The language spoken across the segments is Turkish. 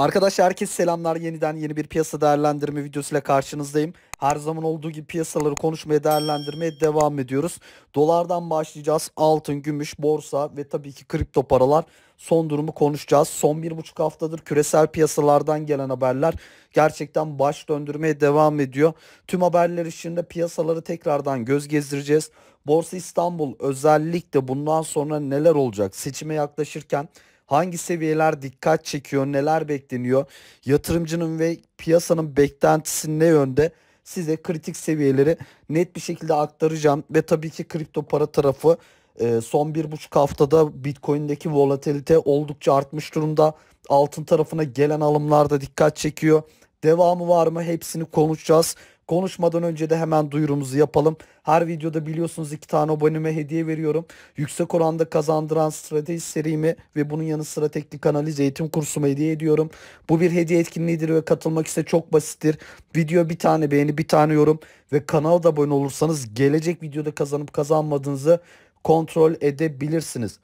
Arkadaşlar herkes selamlar yeniden yeni bir piyasa değerlendirme videosuyla karşınızdayım. Her zaman olduğu gibi piyasaları konuşmaya değerlendirmeye devam ediyoruz. Dolardan başlayacağız. Altın, gümüş, borsa ve tabii ki kripto paralar son durumu konuşacağız. Son bir buçuk haftadır küresel piyasalardan gelen haberler gerçekten baş döndürmeye devam ediyor. Tüm haberler içinde piyasaları tekrardan göz gezdireceğiz. Borsa İstanbul özellikle bundan sonra neler olacak seçime yaklaşırken Hangi seviyeler dikkat çekiyor, neler bekleniyor? Yatırımcının ve piyasanın beklentisi ne yönde? Size kritik seviyeleri net bir şekilde aktaracağım ve tabii ki kripto para tarafı e, son bir buçuk haftada Bitcoin'deki volatilite oldukça artmış durumda. Altın tarafına gelen alımlarda dikkat çekiyor. Devamı var mı? Hepsini konuşacağız. Konuşmadan önce de hemen duyurumuzu yapalım. Her videoda biliyorsunuz iki tane aboneme hediye veriyorum. Yüksek oranda kazandıran strateji serimi ve bunun yanı sıra teknik analiz eğitim kursumu hediye ediyorum. Bu bir hediye etkinliğidir ve katılmak ise çok basittir. Video bir tane beğeni bir tane yorum ve kanala da abone olursanız gelecek videoda kazanıp kazanmadığınızı kontrol edebilirsiniz.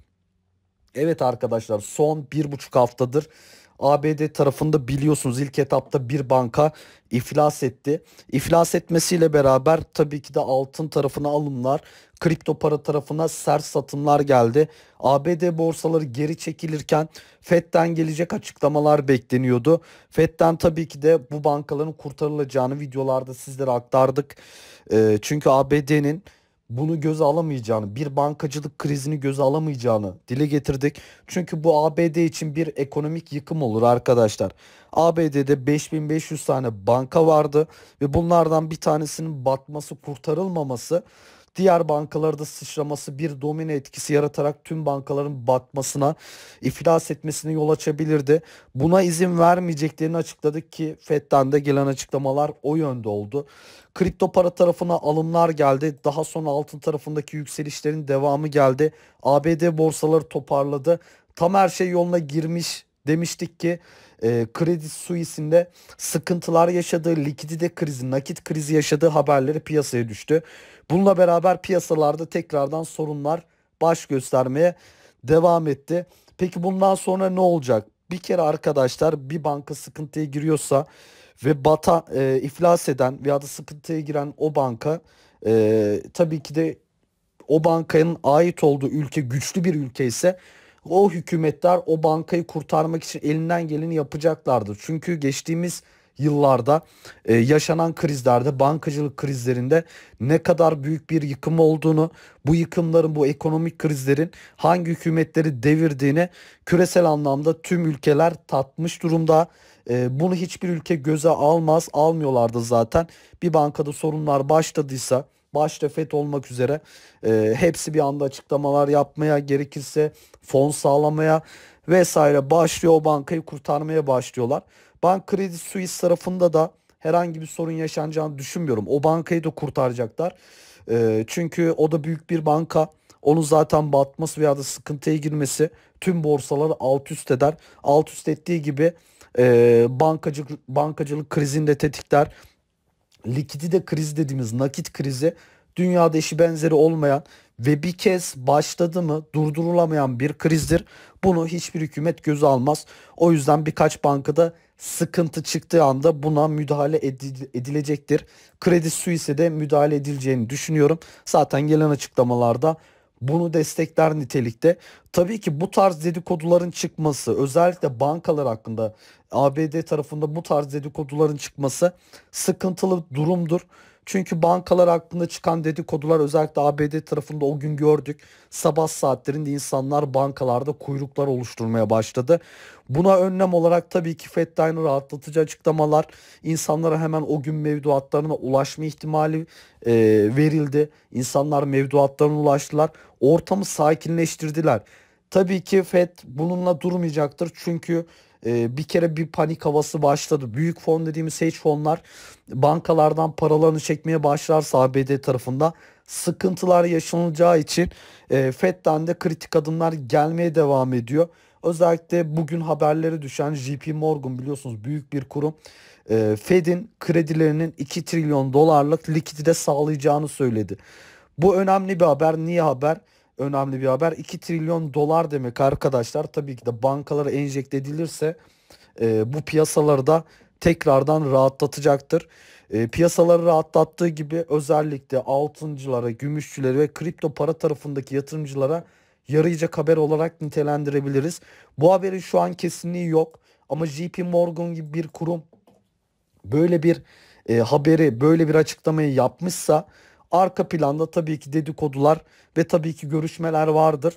Evet arkadaşlar son bir buçuk haftadır ABD tarafında biliyorsunuz ilk etapta bir banka iflas etti. İflas etmesiyle beraber tabii ki de altın tarafına alımlar, kripto para tarafına sert satımlar geldi. ABD borsaları geri çekilirken FED'den gelecek açıklamalar bekleniyordu. FED'den tabii ki de bu bankaların kurtarılacağını videolarda sizlere aktardık. Çünkü ABD'nin bunu göze alamayacağını, bir bankacılık krizini göze alamayacağını dile getirdik. Çünkü bu ABD için bir ekonomik yıkım olur arkadaşlar. ABD'de 5500 tane banka vardı ve bunlardan bir tanesinin batması, kurtarılmaması diğer bankalarda sıçraması bir domino etkisi yaratarak tüm bankaların batmasına, iflas etmesine yol açabilirdi. Buna izin vermeyeceklerini açıkladık ki FED'den de gelen açıklamalar o yönde oldu. Kripto para tarafına alımlar geldi. Daha sonra altın tarafındaki yükselişlerin devamı geldi. ABD borsaları toparladı. Tam her şey yoluna girmiş demiştik ki e, kredi suisinde sıkıntılar yaşadığı, likidite krizi, nakit krizi yaşadığı haberleri piyasaya düştü. Bununla beraber piyasalarda tekrardan sorunlar baş göstermeye devam etti. Peki bundan sonra ne olacak? Bir kere arkadaşlar bir banka sıkıntıya giriyorsa ve bata e, iflas eden veya da sıkıntıya giren o banka e, tabii ki de o bankanın ait olduğu ülke güçlü bir ülke ise o hükümetler o bankayı kurtarmak için elinden geleni yapacaklardır. Çünkü geçtiğimiz yıllarda e, yaşanan krizlerde, bankacılık krizlerinde ne kadar büyük bir yıkım olduğunu, bu yıkımların, bu ekonomik krizlerin hangi hükümetleri devirdiğini küresel anlamda tüm ülkeler tatmış durumda. E, bunu hiçbir ülke göze almaz, almıyorlardı zaten. Bir bankada sorunlar başladıysa başta FED olmak üzere e, hepsi bir anda açıklamalar yapmaya gerekirse fon sağlamaya vesaire başlıyor o bankayı kurtarmaya başlıyorlar. Bank Kredi Suisse tarafında da herhangi bir sorun yaşanacağını düşünmüyorum. O bankayı da kurtaracaklar. E, çünkü o da büyük bir banka. Onun zaten batması veya da sıkıntıya girmesi tüm borsaları alt üst eder. Alt üst ettiği gibi e, bankacılık, bankacılık krizini de tetikler. de kriz dediğimiz nakit krizi dünyada eşi benzeri olmayan ve bir kez başladı mı durdurulamayan bir krizdir. Bunu hiçbir hükümet göze almaz. O yüzden birkaç bankada sıkıntı çıktığı anda buna müdahale edilecektir. Kredi Suisse de müdahale edileceğini düşünüyorum. Zaten gelen açıklamalarda bunu destekler nitelikte. Tabii ki bu tarz dedikoduların çıkması özellikle bankalar hakkında ABD tarafında bu tarz dedikoduların çıkması sıkıntılı durumdur. Çünkü bankalar hakkında çıkan dedikodular özellikle ABD tarafında o gün gördük. Sabah saatlerinde insanlar bankalarda kuyruklar oluşturmaya başladı. Buna önlem olarak tabii ki FED'den rahatlatıcı açıklamalar, insanlara hemen o gün mevduatlarına ulaşma ihtimali e, verildi. İnsanlar mevduatlarına ulaştılar. Ortamı sakinleştirdiler. Tabii ki FED bununla durmayacaktır çünkü ee, bir kere bir panik havası başladı. Büyük fon dediğimiz hedge fonlar bankalardan paralarını çekmeye başlarsa ABD tarafında sıkıntılar yaşanacağı için e, FED'den de kritik adımlar gelmeye devam ediyor. Özellikle bugün haberleri düşen JP Morgan biliyorsunuz büyük bir kurum e, Fed'in kredilerinin 2 trilyon dolarlık likidite sağlayacağını söyledi. Bu önemli bir haber. Niye haber? önemli bir haber. 2 trilyon dolar demek arkadaşlar. Tabii ki de bankalara enjekte edilirse e, bu piyasaları da tekrardan rahatlatacaktır. E, piyasaları rahatlattığı gibi özellikle altıncılara, gümüşçülere ve kripto para tarafındaki yatırımcılara yarayacak haber olarak nitelendirebiliriz. Bu haberin şu an kesinliği yok ama JP Morgan gibi bir kurum böyle bir e, haberi, böyle bir açıklamayı yapmışsa Arka planda tabii ki dedikodular ve tabii ki görüşmeler vardır.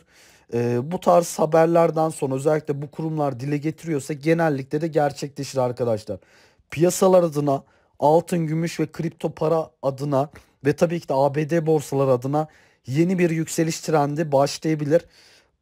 E, bu tarz haberlerden sonra özellikle bu kurumlar dile getiriyorsa genellikle de gerçekleşir arkadaşlar. Piyasalar adına altın, gümüş ve kripto para adına ve tabii ki de ABD borsalar adına yeni bir yükseliş trendi başlayabilir.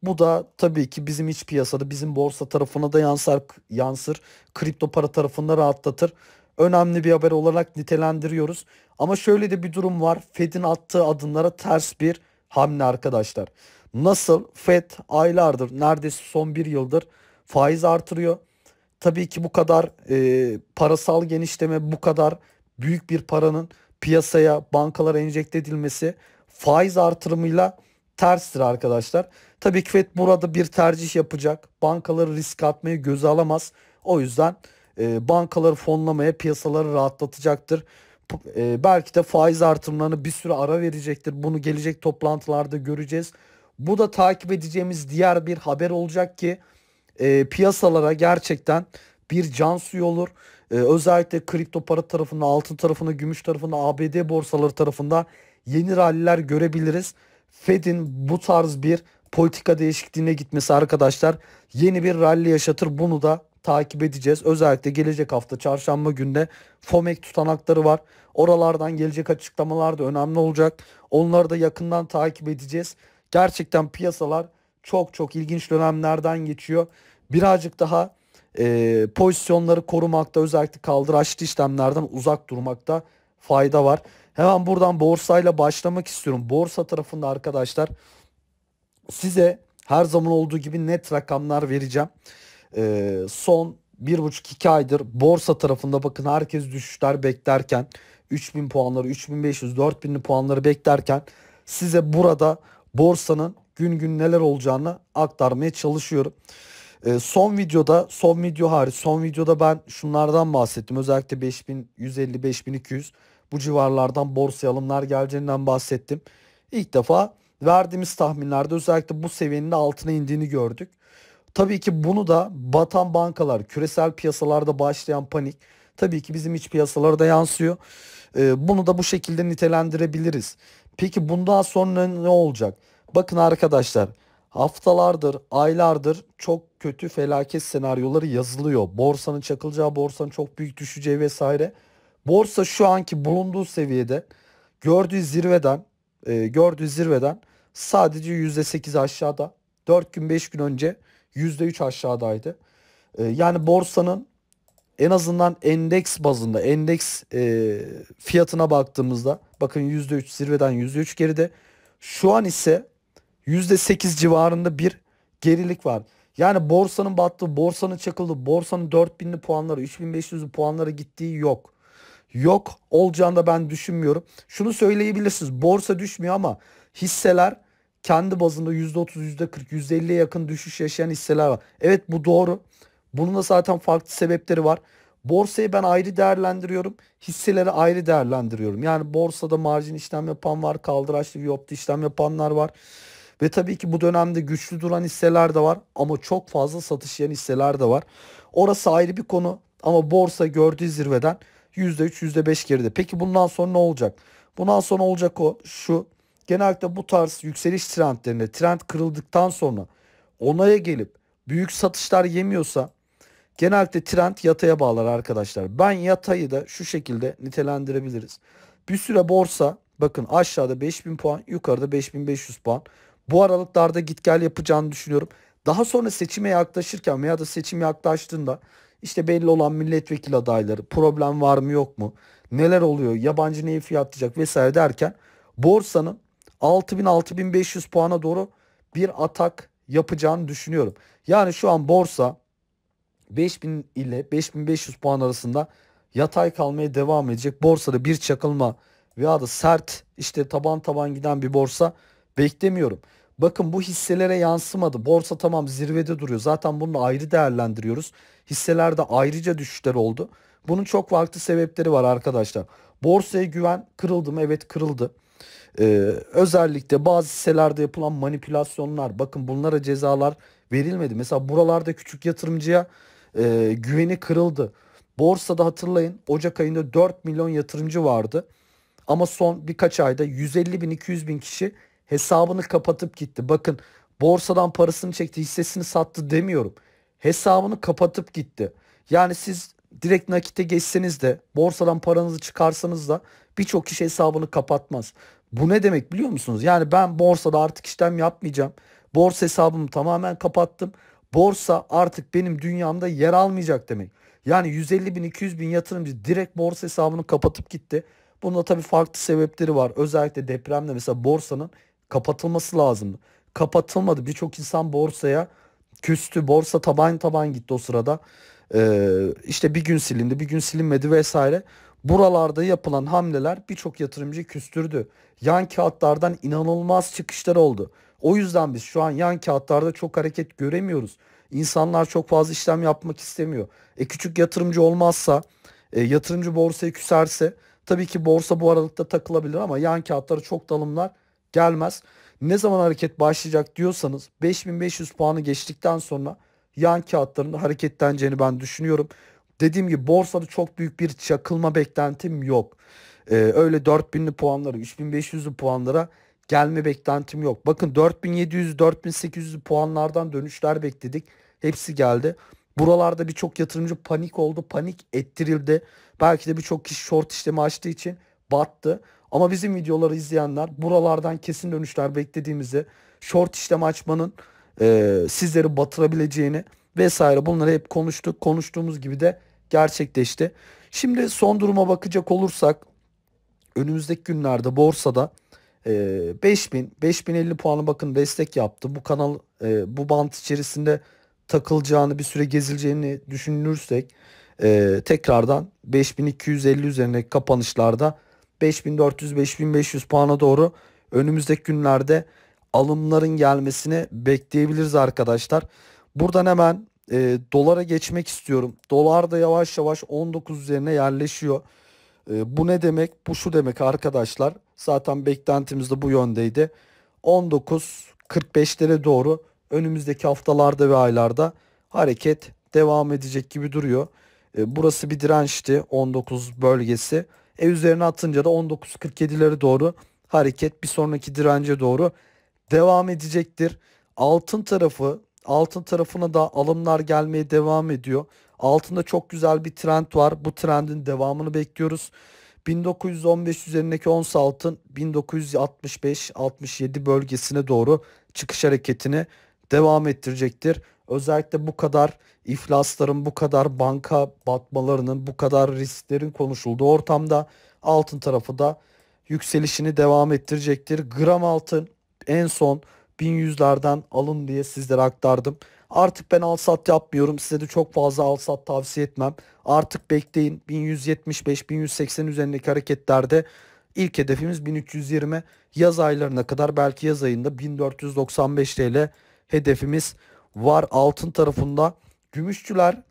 Bu da tabii ki bizim iç piyasada, bizim borsa tarafına da yansar, yansır. Kripto para tarafında rahatlatır önemli bir haber olarak nitelendiriyoruz. Ama şöyle de bir durum var. Fed'in attığı adımlara ters bir hamle arkadaşlar. Nasıl Fed aylardır neredeyse son bir yıldır faiz artırıyor. Tabii ki bu kadar e, parasal genişleme bu kadar büyük bir paranın piyasaya bankalara enjekte edilmesi faiz artırımıyla terstir arkadaşlar. Tabii ki Fed burada bir tercih yapacak. Bankaları risk atmayı göze alamaz. O yüzden e, bankaları fonlamaya, piyasaları rahatlatacaktır. E, belki de faiz artımlarını bir süre ara verecektir. Bunu gelecek toplantılarda göreceğiz. Bu da takip edeceğimiz diğer bir haber olacak ki e, piyasalara gerçekten bir can suyu olur. özellikle kripto para tarafında, altın tarafında, gümüş tarafında, ABD borsaları tarafında yeni ralliler görebiliriz. Fed'in bu tarz bir politika değişikliğine gitmesi arkadaşlar yeni bir ralli yaşatır. Bunu da takip edeceğiz. Özellikle gelecek hafta çarşamba günde FOMEK tutanakları var. Oralardan gelecek açıklamalar da önemli olacak. Onları da yakından takip edeceğiz. Gerçekten piyasalar çok çok ilginç dönemlerden geçiyor. Birazcık daha e, pozisyonları korumakta özellikle kaldıraçlı işlemlerden uzak durmakta fayda var. Hemen buradan borsayla başlamak istiyorum. Borsa tarafında arkadaşlar size her zaman olduğu gibi net rakamlar vereceğim e, son 1,5-2 aydır borsa tarafında bakın herkes düşüşler beklerken 3000 puanları 3500 4000'li puanları beklerken size burada borsanın gün gün neler olacağını aktarmaya çalışıyorum. E, son videoda son video hariç son videoda ben şunlardan bahsettim. Özellikle 5150 5200 bu civarlardan borsa alımlar geleceğinden bahsettim. İlk defa verdiğimiz tahminlerde özellikle bu seviyenin altına indiğini gördük. Tabii ki bunu da batan bankalar, küresel piyasalarda başlayan panik tabii ki bizim iç piyasalara da yansıyor. Ee, bunu da bu şekilde nitelendirebiliriz. Peki bundan sonra ne olacak? Bakın arkadaşlar haftalardır, aylardır çok kötü felaket senaryoları yazılıyor. Borsanın çakılacağı, borsanın çok büyük düşeceği vesaire. Borsa şu anki bulunduğu seviyede gördüğü zirveden e, gördüğü zirveden sadece %8 aşağıda. 4 gün 5 gün önce %3 aşağıdaydı. Ee, yani borsanın en azından endeks bazında endeks e, fiyatına baktığımızda bakın %3 zirveden %3 geride. Şu an ise %8 civarında bir gerilik var. Yani borsanın battı, borsanın çakıldı, borsanın 4000'li puanları, 3500'lü puanları gittiği yok. Yok olacağını da ben düşünmüyorum. Şunu söyleyebilirsiniz. Borsa düşmüyor ama hisseler kendi bazında %30, %40, %50'ye yakın düşüş yaşayan hisseler var. Evet bu doğru. Bunun da zaten farklı sebepleri var. Borsayı ben ayrı değerlendiriyorum. Hisseleri ayrı değerlendiriyorum. Yani borsada marjin işlem yapan var. Kaldıraçlı viyopta işlem yapanlar var. Ve tabii ki bu dönemde güçlü duran hisseler de var. Ama çok fazla satış yiyen hisseler de var. Orası ayrı bir konu. Ama borsa gördüğü zirveden %3, %5 geride. Peki bundan sonra ne olacak? Bundan sonra olacak o şu genellikle bu tarz yükseliş trendlerinde trend kırıldıktan sonra onaya gelip büyük satışlar yemiyorsa genellikle trend yataya bağlar arkadaşlar. Ben yatayı da şu şekilde nitelendirebiliriz. Bir süre borsa bakın aşağıda 5000 puan yukarıda 5500 puan. Bu aralıklarda git gel yapacağını düşünüyorum. Daha sonra seçime yaklaşırken veya da seçim yaklaştığında işte belli olan milletvekili adayları problem var mı yok mu neler oluyor yabancı neyi fiyatlayacak vesaire derken borsanın 6000-6500 puana doğru bir atak yapacağını düşünüyorum. Yani şu an borsa 5000 ile 5500 puan arasında yatay kalmaya devam edecek. Borsada bir çakılma veya da sert işte taban taban giden bir borsa beklemiyorum. Bakın bu hisselere yansımadı. Borsa tamam zirvede duruyor. Zaten bunu ayrı değerlendiriyoruz. Hisselerde ayrıca düşüşler oldu. Bunun çok farklı sebepleri var arkadaşlar. Borsaya güven kırıldı mı? Evet kırıldı. Ee, özellikle bazı sitelerde yapılan manipülasyonlar bakın bunlara cezalar verilmedi. Mesela buralarda küçük yatırımcıya e, güveni kırıldı. Borsada hatırlayın Ocak ayında 4 milyon yatırımcı vardı. Ama son birkaç ayda 150 bin 200 bin kişi hesabını kapatıp gitti. Bakın borsadan parasını çekti hissesini sattı demiyorum. Hesabını kapatıp gitti. Yani siz direkt nakite geçseniz de borsadan paranızı çıkarsanız da birçok kişi hesabını kapatmaz. Bu ne demek biliyor musunuz? Yani ben borsada artık işlem yapmayacağım. Borsa hesabımı tamamen kapattım. Borsa artık benim dünyamda yer almayacak demek. Yani 150 bin 200 bin yatırımcı direkt borsa hesabını kapatıp gitti. Bunda tabii farklı sebepleri var. Özellikle depremde mesela borsanın kapatılması lazımdı. Kapatılmadı. Birçok insan borsaya küstü. Borsa taban taban gitti o sırada. Ee, işte bir gün silindi bir gün silinmedi vesaire. Buralarda yapılan hamleler birçok yatırımcı küstürdü. Yan kağıtlardan inanılmaz çıkışlar oldu. O yüzden biz şu an yan kağıtlarda çok hareket göremiyoruz. İnsanlar çok fazla işlem yapmak istemiyor. E küçük yatırımcı olmazsa, e, yatırımcı borsaya küserse tabii ki borsa bu aralıkta takılabilir ama yan kağıtlara çok dalımlar gelmez. Ne zaman hareket başlayacak diyorsanız 5500 puanı geçtikten sonra yan kağıtların hareketleneceğini ben düşünüyorum. Dediğim gibi borsada çok büyük bir çakılma beklentim yok. Ee, öyle 4000'li puanlara, 3500'lü puanlara gelme beklentim yok. Bakın 4700, 4800'lü puanlardan dönüşler bekledik. Hepsi geldi. Buralarda birçok yatırımcı panik oldu, panik ettirildi. Belki de birçok kişi short işlemi açtığı için battı. Ama bizim videoları izleyenler buralardan kesin dönüşler beklediğimizi, short işlem açmanın e, sizleri batırabileceğini vesaire bunları hep konuştuk. Konuştuğumuz gibi de gerçekleşti. Şimdi son duruma bakacak olursak önümüzdeki günlerde borsada e, 5000 5050 puanı bakın destek yaptı. Bu kanal e, bu bant içerisinde takılacağını bir süre gezileceğini düşünülürsek e, tekrardan 5250 üzerine kapanışlarda 5400-5500 puana doğru önümüzdeki günlerde alımların gelmesini bekleyebiliriz arkadaşlar. Buradan hemen e, dolara geçmek istiyorum. Dolar da yavaş yavaş 19 üzerine yerleşiyor. E, bu ne demek? Bu şu demek arkadaşlar. Zaten beklentimiz de bu yöndeydi. 19.45'lere doğru önümüzdeki haftalarda ve aylarda hareket devam edecek gibi duruyor. E, burası bir dirençti 19 bölgesi. E üzerine atınca da 19.47'lere doğru hareket bir sonraki dirence doğru devam edecektir. Altın tarafı Altın tarafına da alımlar gelmeye devam ediyor. Altında çok güzel bir trend var. Bu trendin devamını bekliyoruz. 1915 üzerindeki ons altın 1965-67 bölgesine doğru çıkış hareketini devam ettirecektir. Özellikle bu kadar iflasların, bu kadar banka batmalarının, bu kadar risklerin konuşulduğu ortamda altın tarafı da yükselişini devam ettirecektir. Gram altın en son 1100'lerden alın diye sizlere aktardım. Artık ben al sat yapmıyorum. Size de çok fazla al sat tavsiye etmem. Artık bekleyin. 1175 1180 üzerindeki hareketlerde ilk hedefimiz 1320 yaz aylarına kadar belki yaz ayında 1495 TL hedefimiz var altın tarafında. Gümüşçüler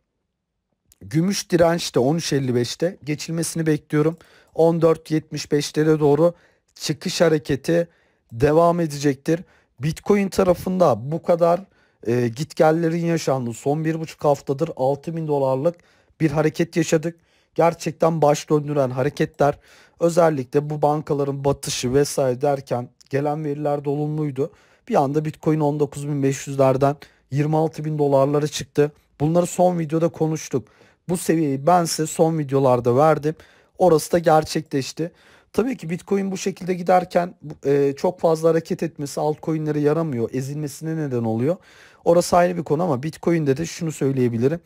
gümüş dirençte 13.55'te geçilmesini bekliyorum. 14.75'lere doğru çıkış hareketi devam edecektir. Bitcoin tarafında bu kadar e, gitgellerin yaşandığı son bir buçuk haftadır 6000 dolarlık bir hareket yaşadık. Gerçekten baş döndüren hareketler özellikle bu bankaların batışı vesaire derken gelen veriler de olumluydu. Bir anda Bitcoin 19.500'lerden 26.000 dolarlara çıktı. Bunları son videoda konuştuk. Bu seviyeyi ben size son videolarda verdim. Orası da gerçekleşti. Tabii ki Bitcoin bu şekilde giderken e, çok fazla hareket etmesi altcoin'lere yaramıyor. Ezilmesine neden oluyor. Orası ayrı bir konu ama Bitcoin'de de şunu söyleyebilirim.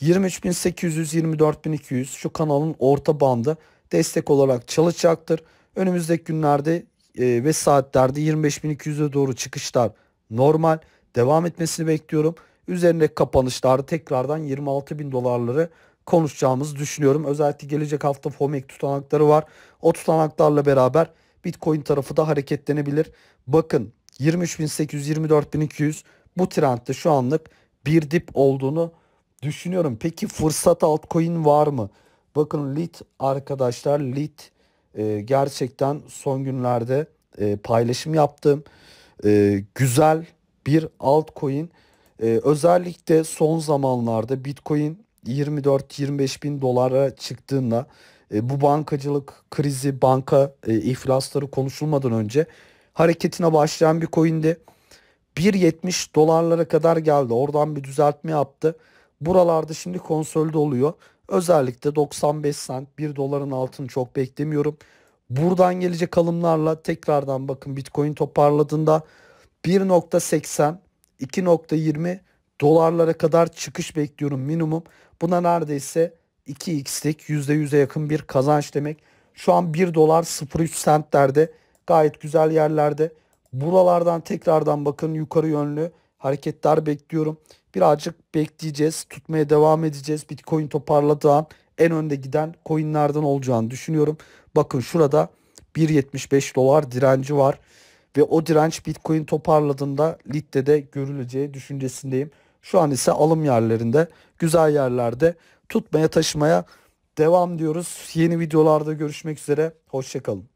23.800, 24.200 şu kanalın orta bandı destek olarak çalışacaktır. Önümüzdeki günlerde e, ve saatlerde 25.200'e doğru çıkışlar normal devam etmesini bekliyorum. Üzerindeki kapanışlarda tekrardan 26.000 dolarları konuşacağımızı düşünüyorum. Özellikle gelecek hafta FOMEC tutanakları var. O tutanaklarla beraber Bitcoin tarafı da hareketlenebilir. Bakın 23.800, 24.200 bu trendde şu anlık bir dip olduğunu düşünüyorum. Peki fırsat altcoin var mı? Bakın Lit arkadaşlar Lit e, gerçekten son günlerde e, paylaşım yaptım. E, güzel bir altcoin. E, özellikle son zamanlarda Bitcoin 24-25 bin dolara çıktığında e, bu bankacılık krizi, banka e, iflasları konuşulmadan önce hareketine başlayan bir coin'di. 1.70 dolarlara kadar geldi. Oradan bir düzeltme yaptı. Buralarda şimdi konsolde oluyor. Özellikle 95 sent 1 doların altını çok beklemiyorum. Buradan gelecek alımlarla tekrardan bakın Bitcoin toparladığında 1.80 2.20 dolarlara kadar çıkış bekliyorum minimum. Buna neredeyse 2x'lik %100'e yakın bir kazanç demek. Şu an 1 dolar 03 sentlerde gayet güzel yerlerde. Buralardan tekrardan bakın yukarı yönlü hareketler bekliyorum. Birazcık bekleyeceğiz, tutmaya devam edeceğiz. Bitcoin toparladığı en önde giden coinlerden olacağını düşünüyorum. Bakın şurada 1.75 dolar direnci var ve o direnç Bitcoin toparladığında Lit'te de görüleceği düşüncesindeyim. Şu an ise alım yerlerinde, güzel yerlerde tutmaya taşımaya devam diyoruz. Yeni videolarda görüşmek üzere. Hoşçakalın.